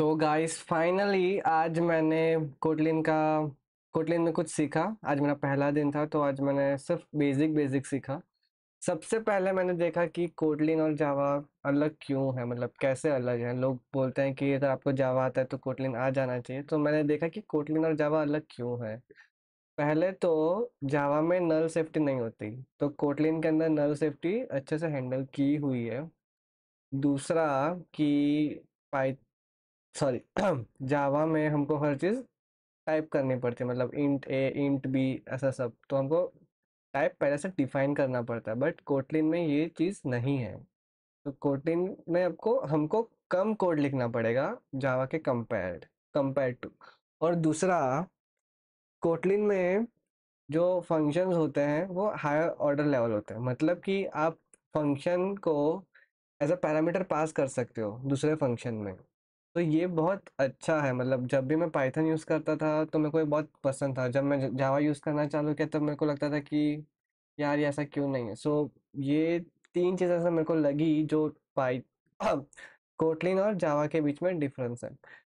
तो guys finally आज मैंने कोटलिन का कोटलिन में कुछ सीखा आज मेरा पहला दिन था तो आज मैंने सिर्फ बेसिक बेसिक सीखा सबसे पहले मैंने देखा कि कोटलिन और जावा अलग क्यों है मतलब कैसे अलग है लोग बोलते हैं कि अगर आपको जावा आता है तो कोटलिन आ जाना चाहिए तो मैंने देखा कि कोटलिन और जावा अलग क्यों है पहले तो जावा में नल सेफ्टी नहीं होती तो कोटलिन के अंदर नल सेफ्टी अच्छे से हैंडल की हुई है दूसरा कि पाइथ सॉरी जावा में हमको हर चीज़ टाइप करनी पड़ती है मतलब इंट ए इंट बी ऐसा सब तो हमको टाइप पहले से डिफाइन करना पड़ता है बट कोटलिन में ये चीज़ नहीं है तो कोटलिन में आपको हमको कम कोड लिखना पड़ेगा जावा के कंपेयर्ड कंपेयर टू और दूसरा कोटलिन में जो फंक्शंस होते हैं वो हायर ऑर्डर लेवल होते हैं मतलब कि आप फंक्शन को एज अ पैरामीटर पास कर सकते हो दूसरे फंक्शन में तो ये बहुत अच्छा है मतलब जब भी मैं पाइथन यूज़ करता था तो मेरे को ये बहुत पसंद था जब मैं जावा यूज़ करना चालू किया तब तो मेरे को लगता था कि यार ये ऐसा क्यों नहीं है सो so, ये तीन चीज़ ऐसा मेरे को लगी जो पाई कोटलिन और जावा के बीच में डिफरेंस है